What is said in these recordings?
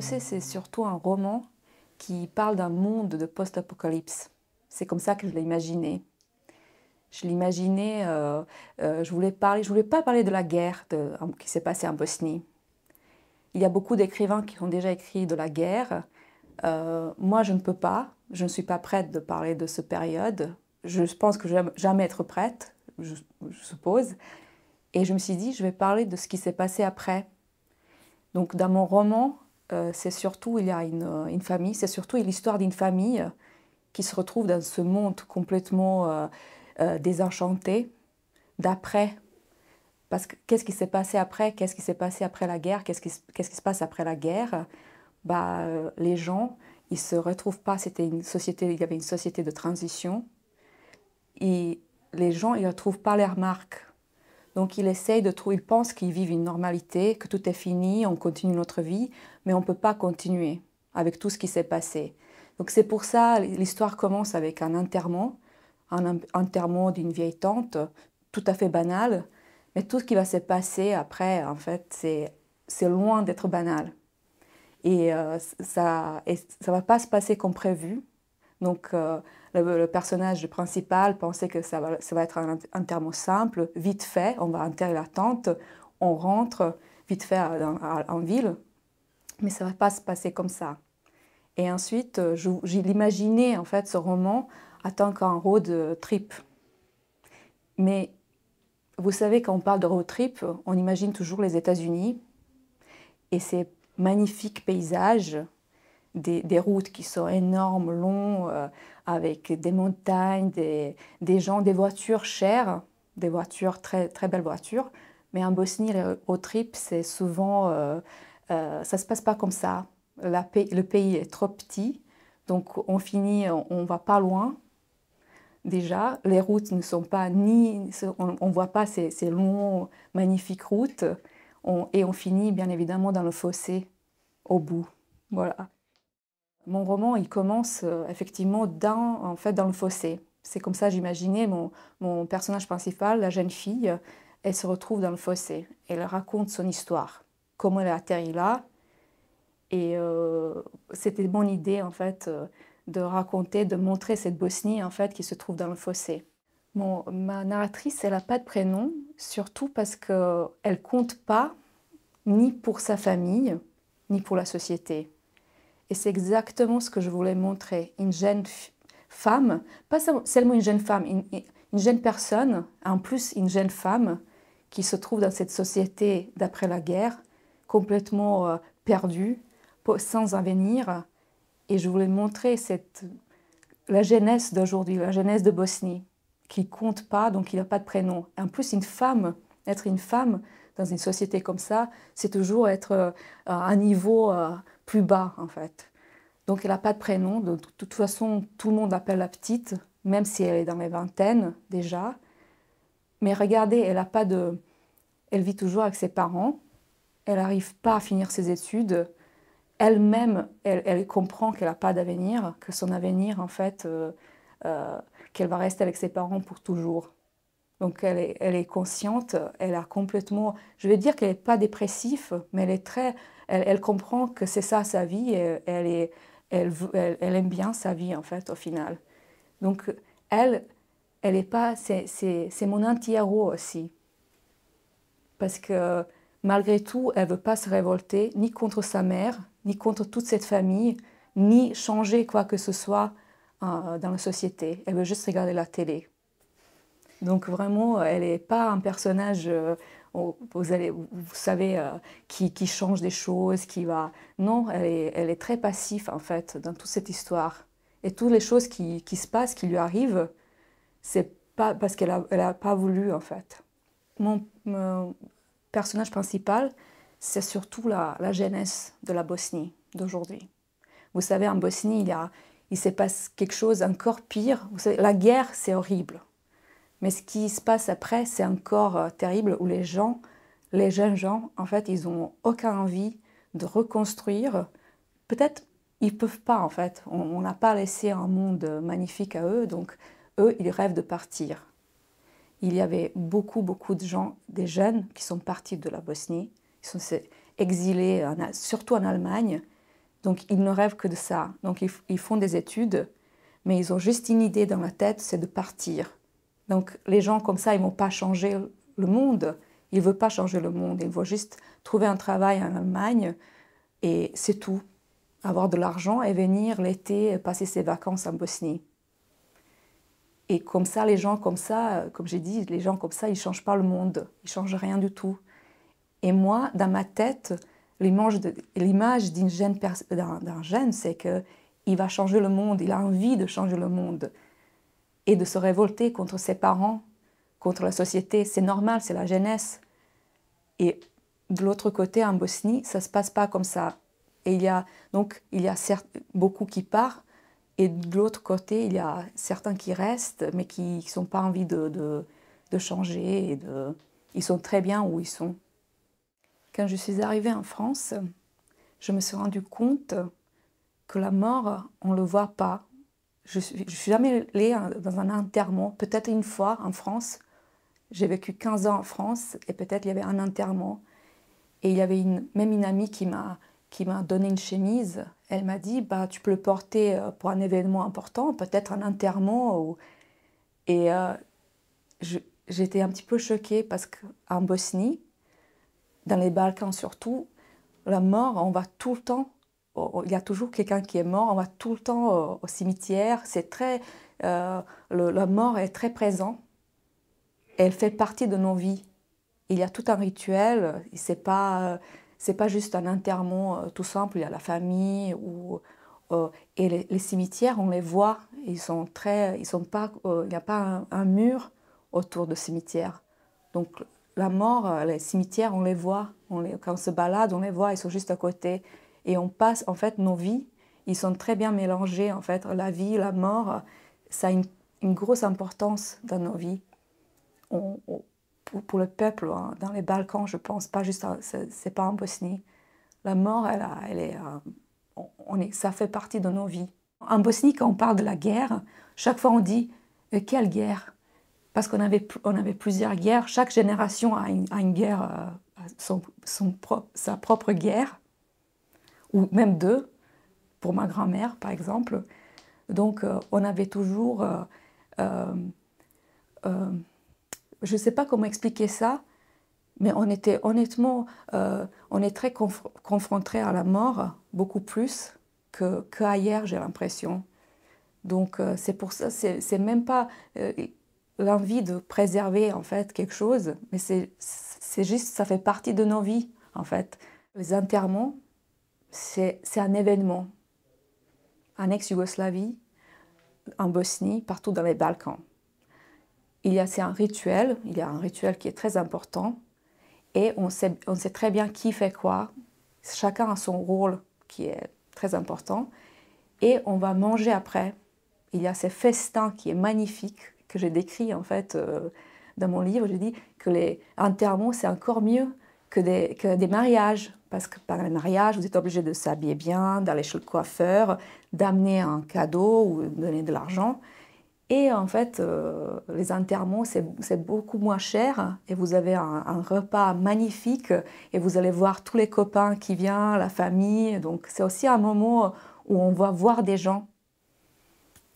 c'est surtout un roman qui parle d'un monde de post-apocalypse. C'est comme ça que je l'ai imaginé. Je l'imaginais, euh, euh, je voulais parler, je voulais pas parler de la guerre euh, qui s'est passée en Bosnie. Il y a beaucoup d'écrivains qui ont déjà écrit de la guerre. moi, je ne peux pas, je ne suis pas prête de parler de cette période. Je pense que je vais jamais être prête, je suppose. Et je me suis dit, je vais parler de ce qui s'est passé après. Donc, dans mon roman, euh, c'est surtout, il y a euh, une, famille, c'est surtout l'histoire d'une famille euh, qui se retrouve dans ce monde complètement désenchanté d'après. Parce que qu'est-ce qui s'est passé après Qu'est-ce qui s'est passé après la guerre Qu'est-ce qui, se passe après la guerre bah, Les gens, ils ne se retrouvent pas. C'était une société, il y avait une société de transition. Et les gens, ils ne retrouvent pas leur marque. Donc il essaye de trouver, il pense qu'ils vivent une normalité, que tout est fini, on continue notre vie, mais on ne peut pas continuer avec tout ce qui s'est passé. Donc c'est pour ça, l'histoire commence avec un enterrement, un enterrement d'une vieille tante, tout à fait banal, mais tout ce qui va se passer après, en fait, c'est loin d'être banal. Et euh, ça ne va pas se passer comme prévu, donc, euh, le, personnage principal pensait que ça va, être un, terme simple, vite fait, on va enterrer la tente, on rentre vite fait en ville, mais ça ne va pas se passer comme ça. Et ensuite, euh, j'ai imaginé en fait, ce roman en tant qu'un road trip. Mais vous savez, quand on parle de road trip, on imagine toujours les États-Unis et ces magnifiques paysages des, routes qui sont énormes, longues, euh, avec des montagnes, des, gens, des voitures chères, des voitures, très, très belles voitures. Mais en Bosnie, au trip, c'est souvent, euh, euh, ça ne se passe pas comme ça. le pays est trop petit, donc on finit, on ne va pas loin. Déjà, les routes ne sont pas ni, on ne voit pas ces, longues, magnifiques routes, et on finit bien évidemment dans le fossé au bout. Voilà. Mon roman, il commence euh, effectivement dans, en fait, dans le fossé. C'est comme ça j'imaginais mon, personnage principal, la jeune fille, euh, elle se retrouve dans le fossé. Elle raconte son histoire, comment elle a atterri là. Et euh, c'était mon idée, en fait, de raconter, de montrer cette Bosnie, en fait, qui se trouve dans le fossé. ma narratrice, elle n'a pas de prénom, surtout parce qu'elle ne compte pas ni pour sa famille, ni pour la société. Et c'est exactement ce que je voulais montrer. Une jeune femme, pas seulement une jeune femme, une, jeune personne, en plus une jeune femme qui se trouve dans cette société d'après la guerre, complètement euh, perdue, sans avenir. Et je voulais montrer cette, la jeunesse d'aujourd'hui, la jeunesse de Bosnie, qui compte pas, donc il n'a pas de prénom. En plus, une femme, être une femme dans une société comme ça, c'est toujours être euh, à un niveau euh, plus bas en fait. Donc elle n'a pas de prénom. De toute façon, tout le monde appelle la petite, même si elle est dans les vingtaines déjà. Mais regardez, elle a pas de, elle vit toujours avec ses parents. Elle n'arrive pas à finir ses études. Elle-même, elle, comprend qu'elle n'a pas d'avenir, que son avenir en fait, euh, euh, qu'elle va rester avec ses parents pour toujours. Donc elle est, elle est consciente, elle a complètement, je vais dire qu'elle n'est pas dépressive, mais elle est très, elle, comprend que c'est ça sa vie et elle, aime bien sa vie en fait au final. Donc elle, elle est pas, c'est mon anti-héros aussi. Parce que malgré tout, elle veut pas se révolter ni contre sa mère, ni contre toute cette famille, ni changer quoi que ce soit euh, dans la société. Elle veut juste regarder la télé. Donc vraiment, elle n'est pas un personnage... Euh, vous, savez, euh, qui, qui, change des choses, qui va... Non, elle est, elle est, très passive, en fait, dans toute cette histoire. Et toutes les choses qui, qui se passent, qui lui arrivent, c'est pas parce qu'elle n'a elle a pas voulu, en fait. Mon, personnage principal, c'est surtout la, la, jeunesse de la Bosnie d'aujourd'hui. Vous savez, en Bosnie, il, il se passe quelque chose encore pire. Vous savez, la guerre, c'est horrible. Mais ce qui se passe après, c'est encore euh, terrible où les gens, les jeunes gens, en fait, ils n'ont aucune envie de reconstruire. Peut-être ils peuvent pas, en fait. On n'a pas laissé un monde magnifique à eux, donc eux, ils rêvent de partir. Il y avait beaucoup, beaucoup de gens, des jeunes, qui sont partis de la Bosnie. Ils sont exilés, surtout en Allemagne. Donc ils ne rêvent que de ça. Donc ils font des études, mais ils ont juste une idée dans la tête, c'est de partir. Donc les gens comme ça, ils ne vont pas changer le monde. Ils ne veulent pas changer le monde. Ils veulent juste trouver un travail en Allemagne et c'est tout. Avoir de l'argent et venir l'été passer ses vacances en Bosnie. Et comme ça, les gens comme ça, comme j'ai dit, les gens comme ça, ils ne changent pas le monde. Ils ne changent rien du tout. Et moi, dans ma tête, l'image d'un jeune, jeune c'est qu'il va changer le monde. Il a envie de changer le monde et de se révolter contre ses parents, contre la société. C'est normal, c'est la jeunesse. Et de l'autre côté, en Bosnie, ça ne se passe pas comme ça. Et il y a, donc, il y a certes, beaucoup qui partent, et de l'autre côté, il y a certains qui restent, mais qui n'ont pas envie de, changer. Et de, ils sont très bien où ils sont. Quand je suis arrivée en France, je me suis rendue compte que la mort, on ne le voit pas. Je ne suis, jamais allée hein, dans un enterrement. Peut-être une fois en France. J'ai vécu 15 ans en France et peut-être il y avait un enterrement. Et il y avait une, même une amie qui m'a qui m'a donné une chemise. Elle m'a dit bah tu peux le porter euh, pour un événement important, peut-être un enterrement. Et euh, j'étais un petit peu choquée parce qu'en Bosnie, dans les Balkans surtout, la mort, on va tout le temps Oh, oh, il y a toujours quelqu'un qui est mort, on va tout le temps au, cimetière, c'est très, euh, la mort est très présente, elle fait partie de nos vies. Il y a tout un rituel, c'est pas, euh, c'est pas juste un enterrement euh, tout simple, il y a la famille ou, et les, cimetières, on les voit, ils sont très, ils sont pas, il n'y a pas un, mur autour de cimetière. Donc la mort, les cimetières, on les voit, on quand on se balade, on les voit, ils sont juste à côté. Et on passe, en fait, nos vies, ils sont très bien mélangés, en fait. La vie, la mort, ça a une, grosse importance dans nos vies. pour, le peuple, hein, dans les Balkans, je pense, pas juste, c'est pas en Bosnie. La mort, elle, elle est, euh, on est, ça fait partie de nos vies. En Bosnie, quand on parle de la guerre, chaque fois on dit euh, quelle guerre Parce qu'on avait, on avait plusieurs guerres. Chaque génération a une, guerre, euh, son, son sa propre guerre ou même deux, pour ma grand-mère par exemple. Donc euh, on avait toujours... Euh, euh, je ne sais pas comment expliquer ça, mais on était honnêtement, on est très confrontés confronté à la mort, beaucoup plus que, que j'ai l'impression. Donc c'est pour ça, c'est même pas l'envie de préserver en fait quelque chose, mais c'est juste, ça fait partie de nos vies en fait. Les enterrements, c'est un événement en ex-Yougoslavie, en Bosnie, partout dans les Balkans. Il y a c'est un rituel, il y a un rituel qui est très important et on sait, très bien qui fait quoi. Chacun a son rôle qui est très important et on va manger après. Il y a ces festins qui est magnifique que j'ai décrit en fait euh, dans mon livre. je dis que les intermons c'est encore mieux que des, mariages. Parce que par les mariages, vous êtes obligé de s'habiller bien, d'aller chez le coiffeur, d'amener un cadeau ou de donner de l'argent. Et en fait, euh, les enterrements, c'est beaucoup moins cher et vous avez un, repas magnifique et vous allez voir tous les copains qui viennent, la famille. Donc c'est aussi un moment où on va voir des gens.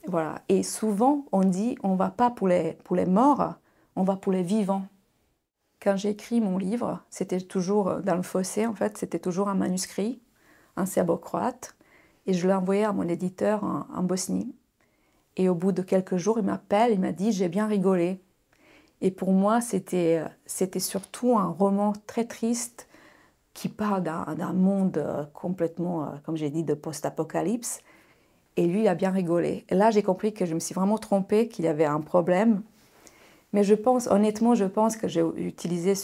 Voilà. Et souvent, on dit, on va pas pour les, pour les morts, on va pour les vivants. Quand j'ai écrit mon livre, c'était toujours euh, dans le fossé, en fait, c'était toujours un manuscrit, un serbo-croate, et je l'ai envoyé à mon éditeur en, en, Bosnie. Et au bout de quelques jours, il m'appelle, il m'a dit J'ai bien rigolé. Et pour moi, c'était euh, surtout un roman très triste qui parle d'un monde euh, complètement, comme j'ai dit, de post-apocalypse. Et lui, il a bien rigolé. là, j'ai compris que je me suis vraiment trompée, qu'il y avait un problème mais je pense, honnêtement, je pense que j'ai utilisé,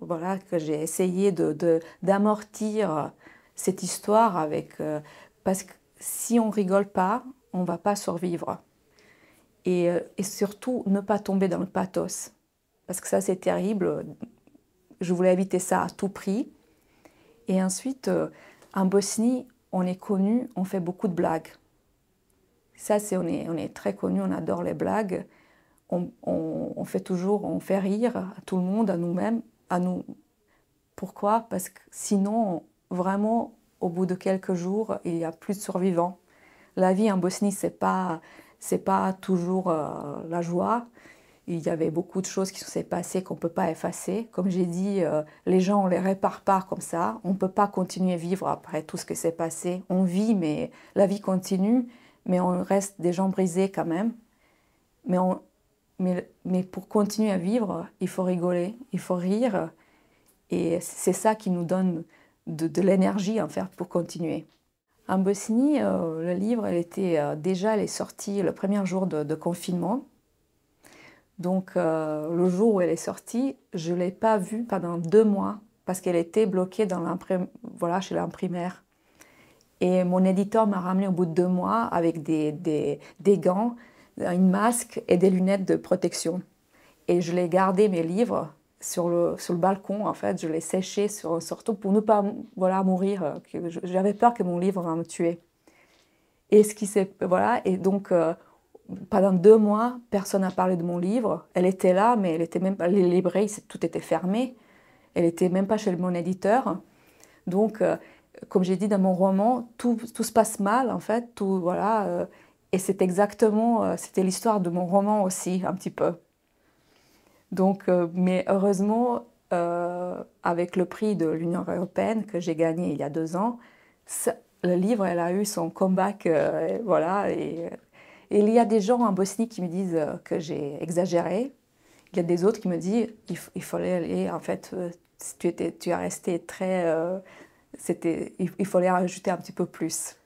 voilà, que j'ai essayé d'amortir euh, cette histoire avec. Euh, parce que si on rigole pas, on ne va pas survivre. Euh, et, surtout, ne pas tomber dans le pathos. Parce que ça, c'est terrible. Je voulais éviter ça à tout prix. Et ensuite, en Bosnie, on est connu, on fait beaucoup de blagues. Ça, c'est, on, est, on est très connu, on adore les blagues on, fait toujours, on fait rire à tout le monde, à nous-mêmes, à nous. Pourquoi Parce que sinon, vraiment, au bout de quelques jours, il n'y a plus de survivants. La vie en Bosnie, c'est pas, pas toujours euh, la joie. Il y avait beaucoup de choses qui se sont passées qu'on ne peut pas effacer. Comme j'ai dit, euh, les gens, on ne les répare pas comme ça. On ne peut pas continuer à vivre après tout ce qui s'est passé. On vit, mais la vie continue, mais on reste des gens brisés quand même. Mais on, mais, pour continuer à vivre, il faut rigoler, il faut rire. Et c'est ça qui nous donne de, l'énergie en fait pour continuer. En Bosnie, euh, le livre elle était euh, déjà elle est sortie le premier jour de, confinement. Donc euh, le jour où elle est sortie, je ne l'ai pas vue pendant deux mois parce qu'elle était bloquée dans voilà, chez l'imprimaire. Et mon éditeur m'a ramené au bout de deux mois avec des, des, des gants une masque et des lunettes de protection. Et je l'ai gardé mes livres sur le, sur le balcon, en fait, je l'ai séché sur, surtout pour ne pas voilà, mourir. Euh, j'avais peur que mon livre me tuer. Et ce qui Voilà, et donc euh, pendant deux mois, personne n'a parlé de mon livre. Elle était là, mais elle était même pas. Les librairies, tout était fermé. Elle était même pas chez mon éditeur. Donc, euh, comme j'ai dit dans mon roman, tout, tout, se passe mal, en fait. Tout, voilà, et c'est exactement, euh, c'était l'histoire de mon roman aussi, un petit peu. Donc, euh, mais heureusement, euh, avec le prix de l'Union européenne que j'ai gagné il y a deux ans, le livre, elle a eu son comeback, voilà. Et, il y a des gens en Bosnie qui me disent que j'ai exagéré. Il y a des autres qui me disent il, fallait aller, en fait, tu, étais, tu as resté très, c'était, il, il fallait rajouter un petit peu plus.